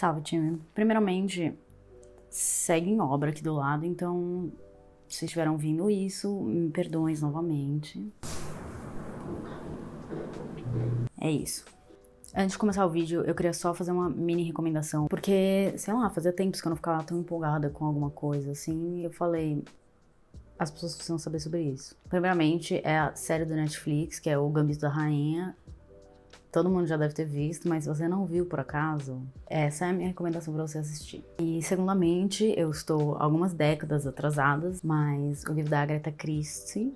Salve, time. Primeiramente, segue em obra aqui do lado, então se vocês estiveram ouvindo isso, me perdoem novamente. É isso. Antes de começar o vídeo, eu queria só fazer uma mini recomendação, porque, sei lá, fazia tempos que eu não ficava tão empolgada com alguma coisa, assim, e eu falei, as pessoas precisam saber sobre isso. Primeiramente, é a série do Netflix, que é O Gambito da Rainha, Todo mundo já deve ter visto, mas se você não viu por acaso, essa é a minha recomendação para você assistir. E, segundamente, eu estou algumas décadas atrasadas, mas o livro da Agatha Christie,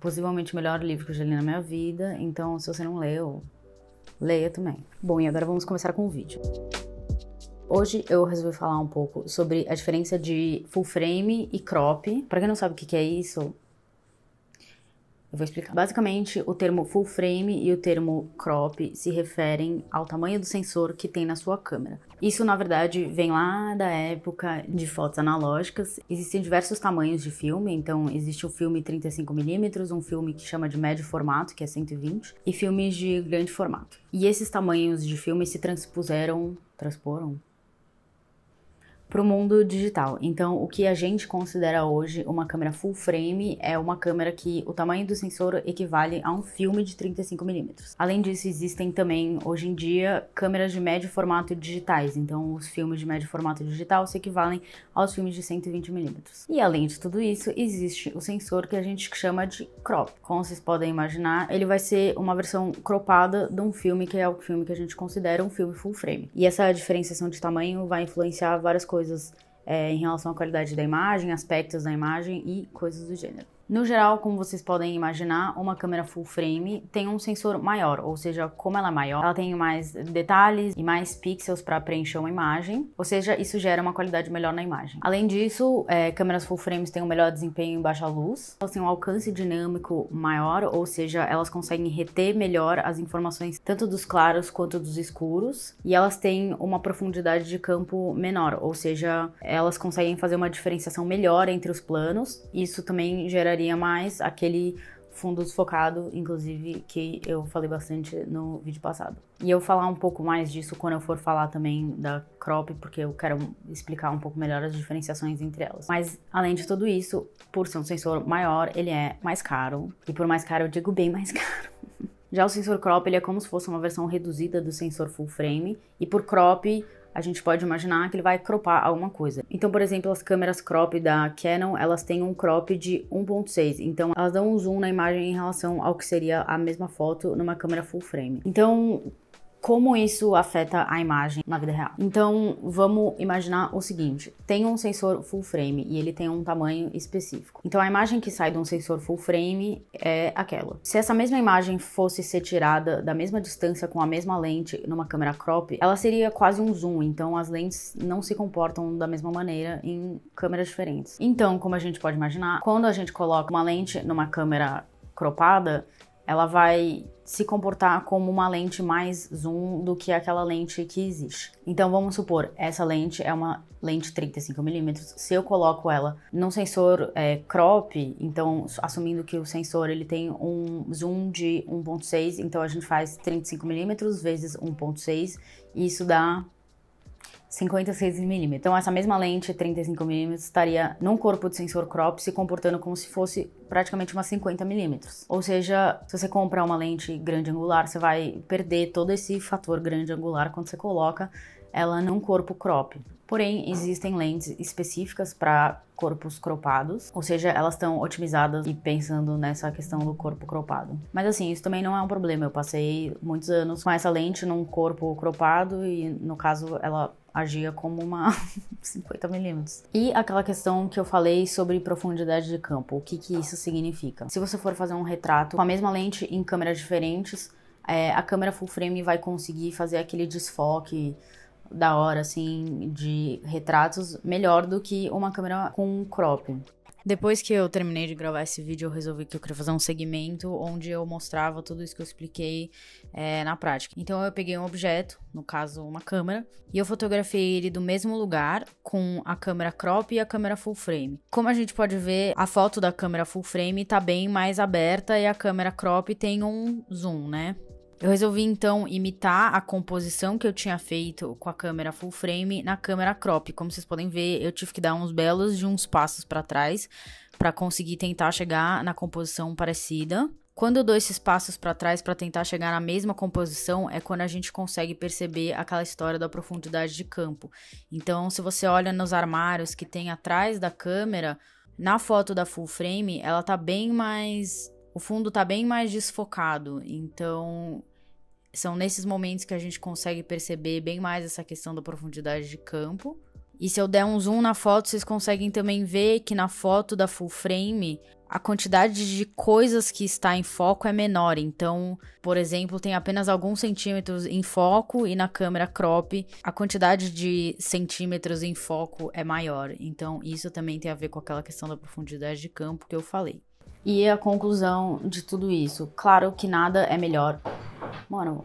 possivelmente o melhor livro que eu já li na minha vida, então se você não leu, leia também. Bom, e agora vamos começar com o vídeo. Hoje eu resolvi falar um pouco sobre a diferença de full frame e crop. Para quem não sabe o que é isso, eu vou explicar. Basicamente, o termo full frame e o termo crop se referem ao tamanho do sensor que tem na sua câmera. Isso, na verdade, vem lá da época de fotos analógicas. Existem diversos tamanhos de filme, então existe o filme 35mm, um filme que chama de médio formato, que é 120, e filmes de grande formato. E esses tamanhos de filme se transpuseram, transporam, para o mundo digital. Então, o que a gente considera hoje uma câmera full frame é uma câmera que o tamanho do sensor equivale a um filme de 35mm. Além disso, existem também, hoje em dia, câmeras de médio formato digitais. Então, os filmes de médio formato digital se equivalem aos filmes de 120mm. E além de tudo isso, existe o sensor que a gente chama de crop. Como vocês podem imaginar, ele vai ser uma versão cropada de um filme que é o filme que a gente considera um filme full frame. E essa diferenciação de tamanho vai influenciar várias coisas coisas é, em relação à qualidade da imagem, aspectos da imagem e coisas do gênero. No geral, como vocês podem imaginar, uma câmera full frame tem um sensor maior, ou seja, como ela é maior, ela tem mais detalhes e mais pixels para preencher uma imagem, ou seja, isso gera uma qualidade melhor na imagem. Além disso, é, câmeras full frames têm um melhor desempenho em baixa luz, elas têm um alcance dinâmico maior, ou seja, elas conseguem reter melhor as informações tanto dos claros quanto dos escuros, e elas têm uma profundidade de campo menor, ou seja, elas conseguem fazer uma diferenciação melhor entre os planos, isso também gera compraria mais aquele fundo desfocado, inclusive, que eu falei bastante no vídeo passado. E eu vou falar um pouco mais disso quando eu for falar também da crop, porque eu quero explicar um pouco melhor as diferenciações entre elas. Mas, além de tudo isso, por ser um sensor maior, ele é mais caro. E por mais caro, eu digo bem mais caro. Já o sensor crop, ele é como se fosse uma versão reduzida do sensor full frame. E por crop, a gente pode imaginar que ele vai cropar alguma coisa. Então, por exemplo, as câmeras crop da Canon, elas têm um crop de 1.6, então elas dão um zoom na imagem em relação ao que seria a mesma foto numa câmera full frame. Então, como isso afeta a imagem na vida real. Então, vamos imaginar o seguinte: tem um sensor full frame e ele tem um tamanho específico. Então, a imagem que sai de um sensor full frame é aquela. Se essa mesma imagem fosse ser tirada da mesma distância com a mesma lente numa câmera crop, ela seria quase um zoom. Então, as lentes não se comportam da mesma maneira em câmeras diferentes. Então, como a gente pode imaginar, quando a gente coloca uma lente numa câmera cropada, ela vai se comportar como uma lente mais zoom do que aquela lente que existe. Então vamos supor, essa lente é uma lente 35mm, se eu coloco ela num sensor é, crop, então assumindo que o sensor ele tem um zoom de 1.6, então a gente faz 35mm vezes 1.6 e isso dá 56 mm. Então essa mesma lente 35 mm estaria num corpo de sensor crop se comportando como se fosse praticamente uma 50 mm. Ou seja, se você comprar uma lente grande angular, você vai perder todo esse fator grande angular quando você coloca ela num corpo crop. Porém, existem lentes específicas para corpos cropados, ou seja, elas estão otimizadas e pensando nessa questão do corpo cropado. Mas assim, isso também não é um problema. Eu passei muitos anos com essa lente num corpo cropado e no caso ela agia como uma 50 milímetros. E aquela questão que eu falei sobre profundidade de campo, o que, que isso significa? Se você for fazer um retrato com a mesma lente em câmeras diferentes, é, a câmera full frame vai conseguir fazer aquele desfoque da hora, assim, de retratos melhor do que uma câmera com crop. Depois que eu terminei de gravar esse vídeo, eu resolvi que eu queria fazer um segmento onde eu mostrava tudo isso que eu expliquei é, na prática. Então eu peguei um objeto, no caso uma câmera, e eu fotografei ele do mesmo lugar com a câmera crop e a câmera full frame. Como a gente pode ver, a foto da câmera full frame tá bem mais aberta e a câmera crop tem um zoom, né? Eu resolvi então imitar a composição que eu tinha feito com a câmera full frame na câmera crop. Como vocês podem ver, eu tive que dar uns belos de uns passos para trás para conseguir tentar chegar na composição parecida. Quando eu dou esses passos para trás para tentar chegar na mesma composição, é quando a gente consegue perceber aquela história da profundidade de campo. Então, se você olha nos armários que tem atrás da câmera, na foto da full frame, ela tá bem mais o fundo está bem mais desfocado, então são nesses momentos que a gente consegue perceber bem mais essa questão da profundidade de campo. E se eu der um zoom na foto, vocês conseguem também ver que na foto da full frame a quantidade de coisas que está em foco é menor. Então, por exemplo, tem apenas alguns centímetros em foco e na câmera crop a quantidade de centímetros em foco é maior. Então, isso também tem a ver com aquela questão da profundidade de campo que eu falei. E a conclusão de tudo isso. Claro que nada é melhor. Mano.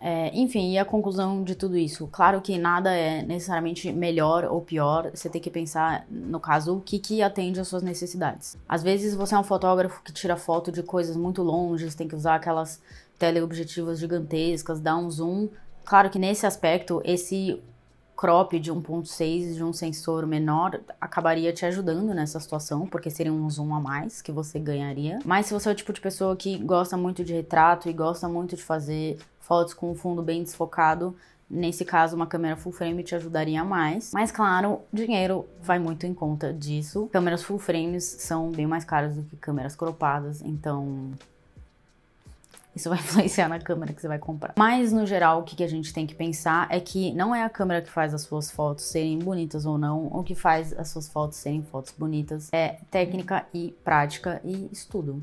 É, enfim, e a conclusão de tudo isso? Claro que nada é necessariamente melhor ou pior, você tem que pensar, no caso, o que, que atende às suas necessidades. Às vezes você é um fotógrafo que tira foto de coisas muito longe, tem que usar aquelas teleobjetivas gigantescas, dar um zoom. Claro que nesse aspecto, esse crop de 1.6 de um sensor menor acabaria te ajudando nessa situação, porque seria um zoom a mais que você ganharia. Mas se você é o tipo de pessoa que gosta muito de retrato e gosta muito de fazer fotos com um fundo bem desfocado, Nesse caso, uma câmera full frame te ajudaria mais. Mas claro, dinheiro vai muito em conta disso. Câmeras full frames são bem mais caras do que câmeras cropadas, então isso vai influenciar na câmera que você vai comprar. Mas no geral, o que a gente tem que pensar é que não é a câmera que faz as suas fotos serem bonitas ou não, o que faz as suas fotos serem fotos bonitas é técnica e prática e estudo.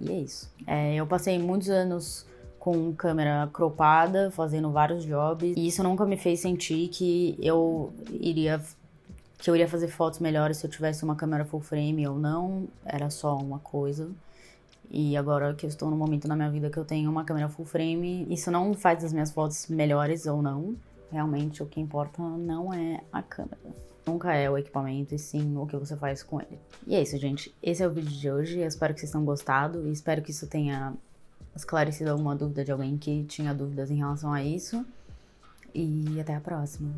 E é isso. É, eu passei muitos anos com câmera cropada, fazendo vários jobs, e isso nunca me fez sentir que eu iria que eu iria fazer fotos melhores se eu tivesse uma câmera full frame ou não, era só uma coisa. E agora que eu estou no momento na minha vida que eu tenho uma câmera full frame, isso não faz as minhas fotos melhores ou não. Realmente o que importa não é a câmera. Nunca é o equipamento e sim o que você faz com ele. E é isso, gente. Esse é o vídeo de hoje. Eu espero que vocês tenham gostado e espero que isso tenha esclarecido alguma dúvida de alguém que tinha dúvidas em relação a isso. E até a próxima.